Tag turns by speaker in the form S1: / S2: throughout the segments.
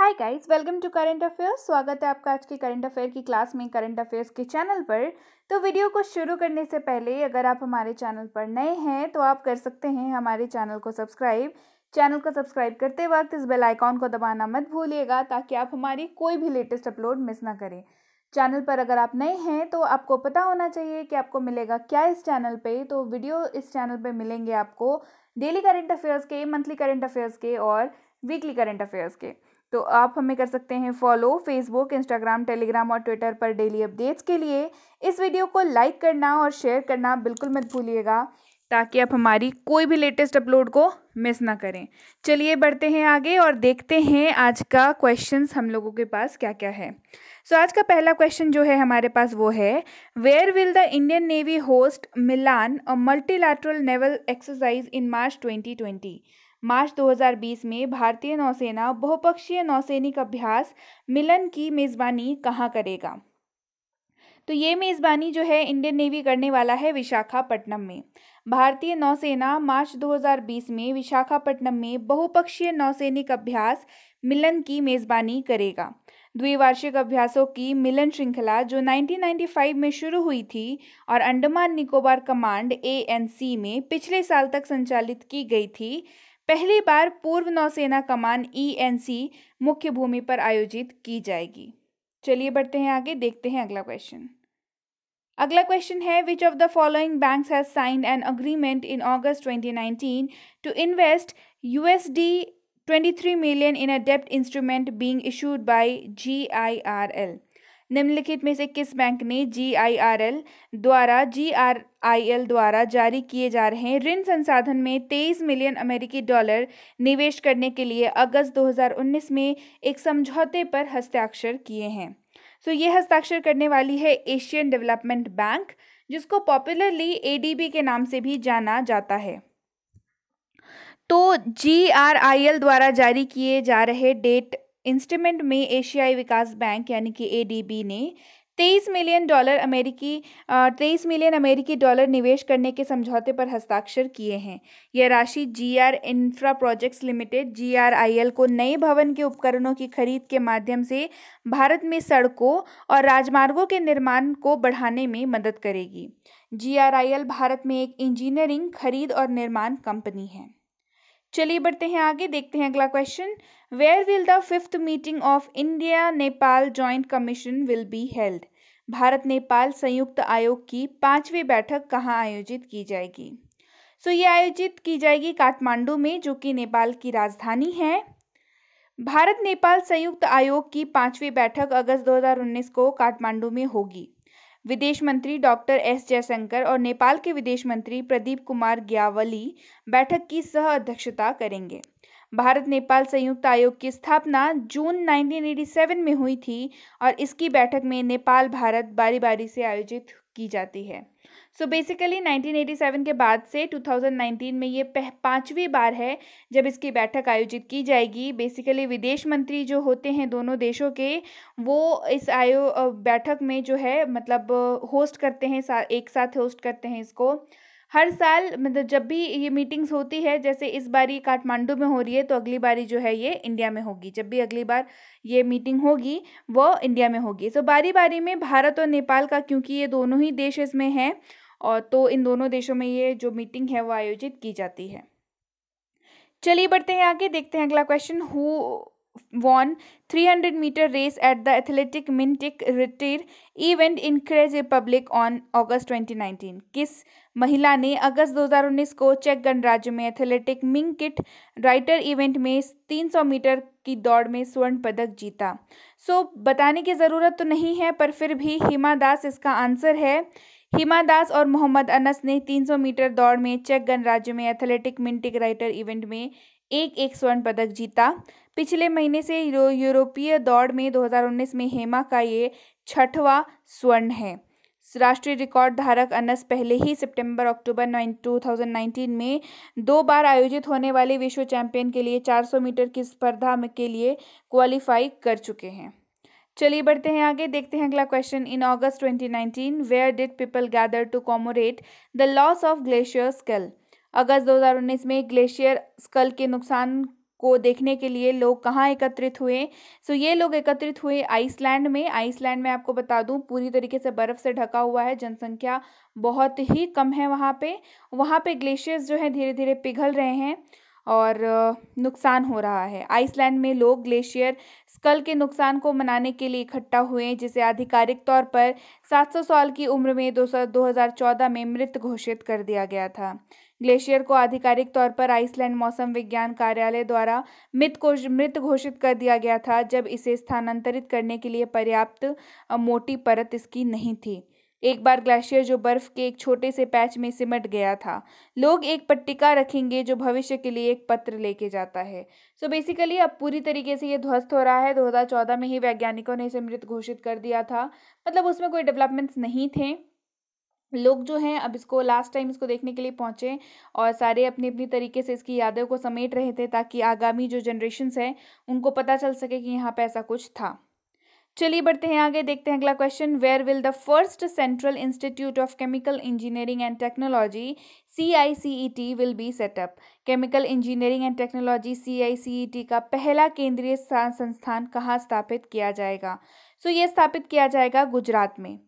S1: Hi guys welcome to current affairs स्वागत है आपका आज के करंट अफेयर की क्लास में करंट अफेयर्स के चैनल पर तो वीडियो को शुरू करने से पहले अगर आप हमारे चैनल पर नए हैं तो आप कर सकते हैं हमारे चैनल को सब्सक्राइब चैनल को सब्सक्राइब करते वक्त इस बेल आइकॉन को दबाना मत भूलिएगा ताकि आप हमारी कोई भी लेटेस्ट अपलोड मिस ना करें चैनल पर अगर आप नए हैं तो आपको पता होना चाहिए कि आपको मिलेगा क्या इस चैनल पे तो वीडियो इस चैनल पे मिलेंगे आपको डेली करंट अफेयर्स के मंथली करंट अफेयर्स के और वीकली करंट अफेयर्स के तो आप हमें कर सकते हैं फॉलो फेसबुक इंस्टाग्राम टेलीग्राम और ट्विटर पर डेली अपडेट्स के लिए इस वीडियो को लाइक करना और शेयर करना बिल्कुल मत भूलिएगा ताकि आप हमारी कोई भी लेटेस्ट अपलोड को मिस ना करें चलिए बढ़ते हैं आगे और देखते हैं आज का क्वेश्चन हम लोगों के पास क्या क्या है सो so, आज का पहला क्वेश्चन जो है हमारे पास वो है where will the Indian navy host Milan a multilateral naval exercise in March twenty twenty March 2020 में भारतीय नौसेना बहुपक्षीय नौसैनिक अभ्यास मिलन की मेज़बानी कहाँ करेगा तो ये मेज़बानी जो है इंडियन नेवी करने वाला है विशाखापट्टनम में भारतीय नौसेना मार्च 2020 में विशाखापट्टनम में बहुपक्षीय नौसैनिक अभ्यास मिलन की मेज़बानी करेगा द्विवार्षिक अभ्यासों की मिलन श्रृंखला जो 1995 में शुरू हुई थी और अंडमान निकोबार कमांड एएनसी में पिछले साल तक संचालित की गई थी पहली बार पूर्व नौसेना कमान ई e मुख्य भूमि पर आयोजित की जाएगी चलिए बढ़ते हैं आगे देखते हैं अगला क्वेश्चन अगला क्वेश्चन है which of the following bank has signed an agreement in August 2019 to invest USD 23 million in a debt instrument being issued by GIRL निम्नलिखित में से किस बैंक ने जी आई आर एल द्वारा जी आर आई एल द्वारा जारी किए जा रहे ऋण संसाधन में 23 मिलियन अमेरिकी डॉलर निवेश करने के लिए अगस्त 2019 में एक समझौते पर हस्ताक्षर किए हैं सो so, ये हस्ताक्षर करने वाली है एशियन डेवलपमेंट बैंक जिसको पॉपुलरली ए के नाम से भी जाना जाता है तो जी आर आई एल द्वारा जारी किए जा रहे डेट इंस्ट्रूमेंट में एशियाई विकास बैंक यानी कि एडीबी ने तेईस मिलियन डॉलर अमेरिकी तेईस मिलियन अमेरिकी डॉलर निवेश करने के समझौते पर हस्ताक्षर किए हैं यह राशि GR infra projects limited GRIL को नए भवन के उपकरणों की खरीद के माध्यम से भारत में सड़कों और राजमार्गों के निर्माण को बढ़ाने में मदद करेगी जीआरआईएल भारत में एक इंजीनियरिंग खरीद और निर्माण कंपनी है चलिए बढ़ते हैं आगे देखते हैं अगला question where will the fifth meeting of India Nepal joint commission will be held Bharat Nepal संयुक्त आयोग की पांचवी बैठक कहाँ आयोजित की जाएगी सो so, ये आयोजित की जाएगी काठमांडू में जो कि नेपाल की राजधानी है भारत नेपाल संयुक्त आयोग की पांचवी बैठक अगस्त 2019 को काठमांडू में होगी विदेश मंत्री डॉक्टर एस जयशंकर और नेपाल के विदेश मंत्री प्रदीप कुमार ग्यावली बैठक की सह अध्यक्षता करेंगे भारत नेपाल संयुक्त आयोग की स्थापना जून 1987 में हुई थी और इसकी बैठक में नेपाल भारत बारी बारी से आयोजित की जाती है सो बेसिकली 1987 के बाद से 2019 में ये पाँचवीं बार है जब इसकी बैठक आयोजित की जाएगी बेसिकली विदेश मंत्री जो होते हैं दोनों देशों के वो इस आयो बैठक में जो है मतलब होस्ट करते हैं सा, एक साथ होस्ट करते हैं इसको हर साल मतलब जब भी ये मीटिंग्स होती है जैसे इस बारी काठमांडू में हो रही है तो अगली बारी जो है ये इंडिया में होगी जब भी अगली बार ये मीटिंग होगी वो इंडिया में होगी सो बारी बारी में भारत और नेपाल का क्योंकि ये दोनों ही देश इसमें हैं और तो इन दोनों देशों में ये जो मीटिंग है वो आयोजित की जाती है चलिए बढ़ते हैं आगे देखते हैं अगला question who hundred metre race at the athletic athletic mintic event in Czech Republic on August twenty nineteen किस महिला ने अगस्त दो हजार उन्नीस को चेक गणराज्य में एथलेटिक मिंग किट राइटर इवेंट में तीन सौ मीटर की दौड़ में स्वर्ण पदक जीता सो so, बताने की ज़रूरत तो नहीं है पर फिर भी हिमा दास इसका आंसर है हिमा दास और मोहम्मद अनस ने 300 मीटर दौड़ में चेक गणराज्य में एथलेटिक मिंटिक राइटर इवेंट में एक एक स्वर्ण पदक जीता पिछले महीने से यूरो, यूरोपीय दौड़ में 2019 में हेमा का ये छठवां स्वर्ण है राष्ट्रीय रिकॉर्ड धारक अनस पहले ही सितंबर अक्टूबर 2019 में दो बार आयोजित होने वाले विश्व चैंपियन के लिए 400 मीटर की स्पर्धा के लिए क्वालिफाई कर चुके हैं चलिए बढ़ते हैं आगे देखते हैं अगला question in August 2019 where did people gather to commemorate the loss of glacier स्कल अगस्त 2019 में ग्लेशियर स्कल के नुकसान को देखने के लिए लोग कहाँ एकत्रित हुए सो so, ये लोग एकत्रित हुए आइसलैंड में आइसलैंड में आपको बता दूँ पूरी तरीके से बर्फ़ से ढका हुआ है जनसंख्या बहुत ही कम है वहाँ पे वहाँ पे ग्लेशियर्स जो है धीरे धीरे पिघल रहे हैं और नुकसान हो रहा है आइसलैंड में लोग ग्लेशियर स्कल के नुकसान को मनाने के लिए इकट्ठा हुए जिसे आधिकारिक तौर पर 700 साल की उम्र में दो सौ में मृत घोषित कर दिया गया था ग्लेशियर को आधिकारिक तौर पर आइसलैंड मौसम विज्ञान कार्यालय द्वारा मृत को मृत घोषित कर दिया गया था जब इसे स्थानांतरित करने के लिए पर्याप्त मोटी परत इसकी नहीं थी एक बार ग्लेशियर जो बर्फ के एक छोटे से पैच में सिमट गया था लोग एक पट्टिका रखेंगे जो भविष्य के लिए एक पत्र लेके जाता है सो so बेसिकली अब पूरी तरीके से ये ध्वस्त हो रहा है 2014 में ही वैज्ञानिकों ने इसे मृत घोषित कर दिया था मतलब उसमें कोई डेवलपमेंट्स नहीं थे लोग जो हैं अब इसको लास्ट टाइम इसको देखने के लिए पहुँचे और सारे अपनी अपनी तरीके से इसकी यादों को समेट रहे थे ताकि आगामी जो जनरेशन्स हैं उनको पता चल सके कि यहाँ पर ऐसा कुछ था चलिए बढ़ते हैं आगे देखते हैं अगला question where will the first Central Institute of Chemical engineering and technology C I C E T will be set up chemical engineering and technology C I C E T का पहला केंद्रीय संस्थान कहाँ स्थापित किया जाएगा सो so, ये स्थापित किया जाएगा गुजरात में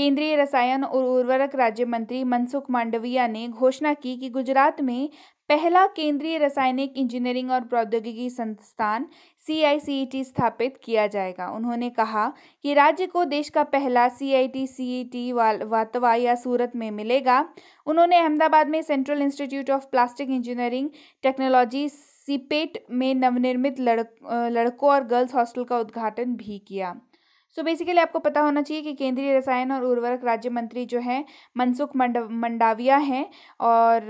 S1: केंद्रीय रसायन और उर्वरक राज्य मंत्री मनसुख मांडविया ने घोषणा की कि गुजरात में पहला केंद्रीय रासायनिक इंजीनियरिंग और प्रौद्योगिकी संस्थान सी e स्थापित किया जाएगा उन्होंने कहा कि राज्य को देश का पहला सी आई टी सी टी वातवा या सूरत में मिलेगा उन्होंने अहमदाबाद में Central Institute of Plastic Engineering Technology CIPET में नवनिर्मित लड़ लड़कों और गर्ल्स हॉस्टल का उद्घाटन भी किया सो बेसिकली आपको पता होना चाहिए कि केंद्रीय रसायन और उर्वरक राज्य मंत्री जो है मनसुख मंड मंडाविया हैं और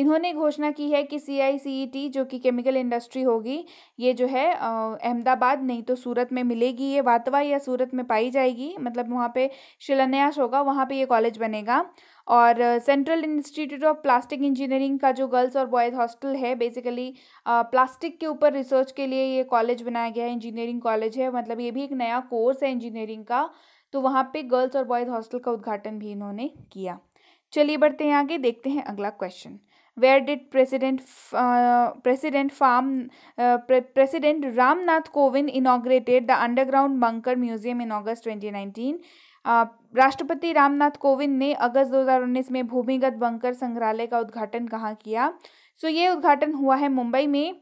S1: इन्होंने घोषणा की है कि सी आई सी ई टी जो कि केमिकल इंडस्ट्री होगी ये जो है अहमदाबाद नहीं तो सूरत में मिलेगी ये वातवा या सूरत में पाई जाएगी मतलब वहाँ पे शिलान्यास होगा वहाँ पे ये कॉलेज बनेगा और Central Institute of Plastic Engineering का जो गर्ल्स और बॉयज़ हॉस्टल है बेसिकली प्लास्टिक के ऊपर रिसर्च के लिए ये कॉलेज बनाया गया है इंजीनियरिंग कॉलेज है मतलब ये भी एक नया कोर्स है इंजीनियरिंग का तो वहाँ पे गर्ल्स और बॉयज़ हॉस्टल का उद्घाटन भी इन्होंने किया चलिए बढ़ते हैं आगे देखते हैं अगला question where did president president former president Ramnath Kovind inaugurated the underground bunker museum in August twenty राष्ट्रपति रामनाथ कोविंद ने अगस्त 2019 में भूमिगत बंकर संग्रहालय का उद्घाटन कहाँ किया सो ये उद्घाटन हुआ है मुंबई में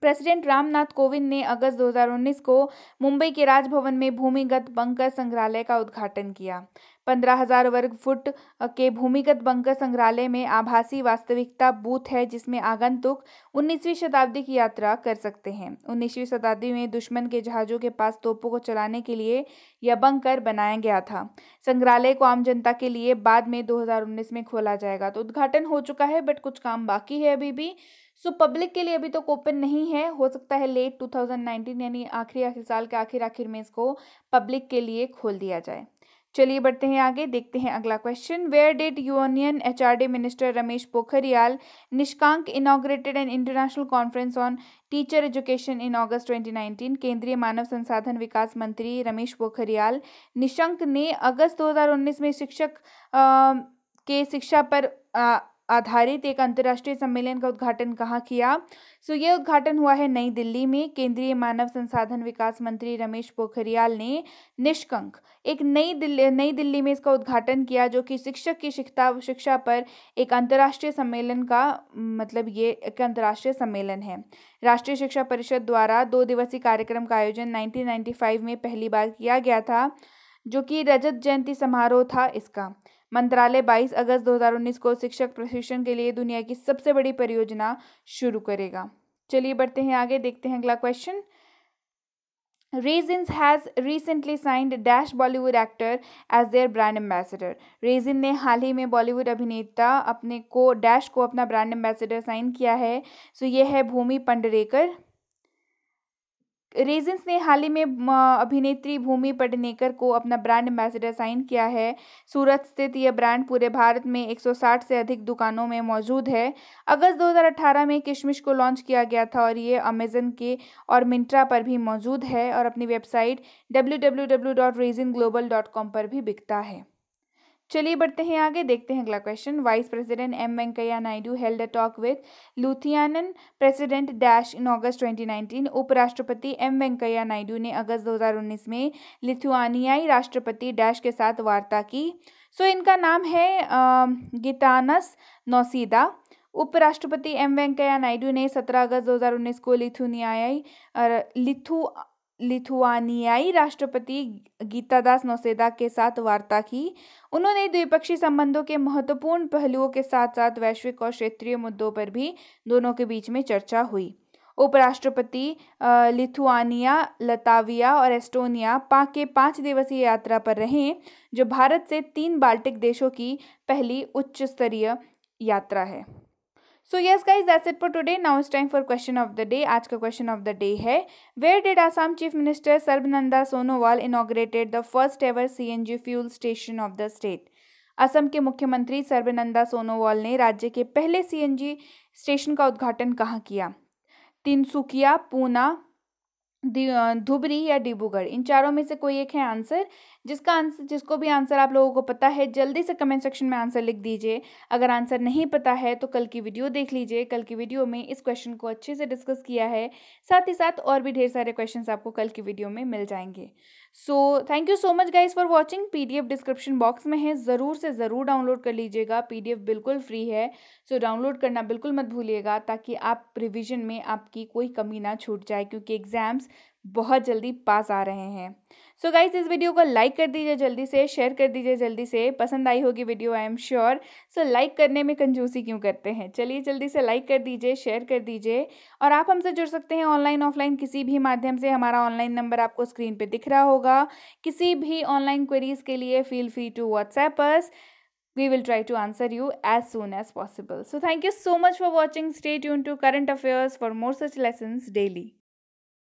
S1: प्रेसिडेंट रामनाथ कोविंद ने अगस्त 2019 को मुंबई के राजभवन में भूमिगत बंकर संग्रहालय का उद्घाटन किया पंद्रह हजार वर्ग फुट के भूमिगत बंकर संग्रहालय में आभासी वास्तविकता बूथ है जिसमें आगंतुक उन्नीसवीं शताब्दी की यात्रा कर सकते हैं उन्नीसवीं शताब्दी में दुश्मन के जहाजों के पास तोपों को चलाने के लिए यह बंकर बनाया गया था संग्रहालय को आम जनता के लिए बाद में 2019 में खोला जाएगा तो उद्घाटन हो चुका है बट कुछ काम बाकी है अभी भी सो so, पब्लिक के लिए अभी तो ओपन नहीं है हो सकता है लेट 2019 यानी आखिरी आखिर साल के आखिर आखिर में इसको पब्लिक के लिए खोल दिया जाए चलिए बढ़ते हैं आगे देखते हैं अगला question where did union the minister Ramesh Pokhriyal Nishank inaugurated an international conference on teacher education in August 2019 केंद्रीय मानव संसाधन विकास मंत्री रमेश पोखरियाल निशंक ने अगस्त 2019 में शिक्षक आ, के शिक्षा पर आ, आधारित एक अंतर्राष्ट्रीय सम्मेलन का उद्घाटन कहाँ किया सो ये उद्घाटन हुआ है नई दिल्ली में केंद्रीय मानव संसाधन विकास मंत्री रमेश पोखरियाल ने निष्कंक एक नई दिल्ली नई दिल्ली में इसका उद्घाटन किया जो कि शिक्षक की शिक्षा शिक्षा पर एक अंतर्राष्ट्रीय सम्मेलन का मतलब ये एक अंतर्राष्ट्रीय सम्मेलन है राष्ट्रीय शिक्षा परिषद द्वारा दो दिवसीय कार्यक्रम का आयोजन नाइनटीन में पहली बार किया गया था जो कि रजत जयंती समारोह था इसका मंत्रालय 22 अगस्त 2019 को शिक्षक प्रशिक्षण के लिए दुनिया की सबसे बड़ी परियोजना शुरू करेगा चलिए बढ़ते हैं आगे देखते हैं अगला question Regins has recently signed dash Bollywood actor as their brand ambassador Regin ने हाल ही में बॉलीवुड अभिनेता अपने को डैश को अपना ब्रांड एम्बेसडर साइन किया है सो so, ये है भूमि पंडरेकर रेजिन्स ने हाल ही में अभिनेत्री भूमि पडनेकर को अपना ब्रांड एम्बेसडर साइन किया है सूरत स्थित यह ब्रांड पूरे भारत में 160 से अधिक दुकानों में मौजूद है अगस्त 2018 में किशमिश को लॉन्च किया गया था और ये अमेजन के और मिंट्रा पर भी मौजूद है और अपनी वेबसाइट डब्ल्यू पर भी बिकता है चलिए बढ़ते हैं आगे देखते हैं अगला question vice president M Venkaiah Naidu held a talk with Lithuanian president dash in August 2019 उपराष्ट्रपति एम वेंकैया नायडू ने अगस्त 2019 में लिथुआनियाई राष्ट्रपति डैश के साथ वार्ता की सो इनका नाम है गितानस नौसीदा उपराष्ट्रपति एम वेंकैया नायडू ने 17 अगस्त 2019 को लिथुनियाई लिथु लिथुआनियाई राष्ट्रपति गीतादास नौसेदा के साथ वार्ता की उन्होंने द्विपक्षीय संबंधों के महत्वपूर्ण पहलुओं के साथ साथ वैश्विक और क्षेत्रीय मुद्दों पर भी दोनों के बीच में चर्चा हुई उपराष्ट्रपति लिथुआनिया लताविया और एस्टोनिया पाक के पाँच दिवसीय यात्रा पर रहे जो भारत से तीन बाल्टिक देशों की पहली उच्च स्तरीय यात्रा है so yes guys that's it for today now is time for question of the day आज का क्वेश्चन ऑफ द डे है where did Assam chief minister Sarbananda Sonowal inaugurated the first ever C N G fuel station of the state Assam के मुख्यमंत्री सर्बानंदा सोनोवाल ने राज्य के पहले सी N जी station का उद्घाटन कहाँ किया तीनसुकिया पूना धुबरी या डिब्रूगढ़ इन चारों में से कोई एक है आंसर जिसका आंसर जिसको भी आंसर आप लोगों को पता है जल्दी से कमेंट सेक्शन में आंसर लिख दीजिए अगर आंसर नहीं पता है तो कल की वीडियो देख लीजिए कल की वीडियो में इस क्वेश्चन को अच्छे से डिस्कस किया है साथ ही साथ और भी ढेर सारे क्वेश्चन आपको कल की वीडियो में मिल जाएंगे so thank you so much guys for watching पी डिस्क्रिप्शन बॉक्स में है ज़रूर से ज़रूर डाउनलोड कर लीजिएगा पी बिल्कुल फ्री है सो so, डाउनलोड करना बिल्कुल मत भूलिएगा ताकि आप रिविजन में आपकी कोई कमी ना छूट जाए क्योंकि एग्ज़ाम्स बहुत जल्दी पास आ रहे हैं सो so गाइज इस वीडियो को लाइक कर दीजिए जल्दी से शेयर कर दीजिए जल्दी से पसंद आई होगी video I am sure so like करने में कंजूसी क्यों करते हैं चलिए जल्दी से लाइक कर दीजिए शेयर कर दीजिए और आप हमसे जुड़ सकते हैं ऑनलाइन ऑफलाइन किसी भी माध्यम से हमारा ऑनलाइन नंबर आपको स्क्रीन पर दिख रहा होगा किसी भी ऑनलाइन क्वेरीज के लिए feel free to WhatsApp we we will try to answer you as soon as possible. So, thank you so much for watching. Stay tuned to Current Affairs for more such lessons daily.